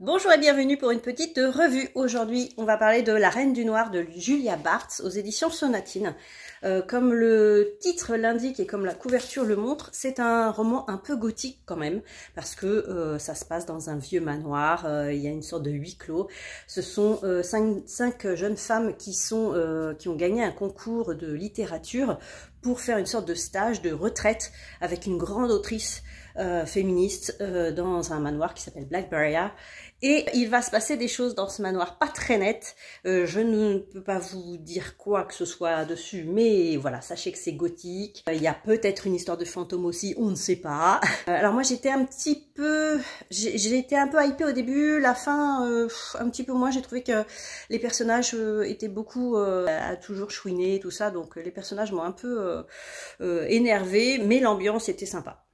Bonjour et bienvenue pour une petite revue. Aujourd'hui, on va parler de La Reine du Noir de Julia Bartz aux éditions Sonatine. Euh, comme le titre l'indique et comme la couverture le montre, c'est un roman un peu gothique quand même, parce que euh, ça se passe dans un vieux manoir, euh, il y a une sorte de huis clos. Ce sont cinq, cinq, jeunes femmes qui, sont, qui ont gagné un concours de littérature pour faire une sorte de stage de retraite avec une grande autrice euh, féministe euh, dans un manoir qui s'appelle Black Et il va se passer des choses dans ce manoir pas très nettes. Euh, je ne peux pas vous dire quoi que ce soit dessus, mais voilà, sachez que c'est gothique. Il y a peut-être une histoire de fantôme aussi, on ne sait pas. alors moi j'étais un petit peu... J'ai été un peu hypée au début, la fin un petit peu moins. J'ai trouvé que les personnages étaient beaucoup à toujours chouiner tout ça, donc les personnages m'ont un peu euh, euh, énervé, mais l'ambiance était sympa.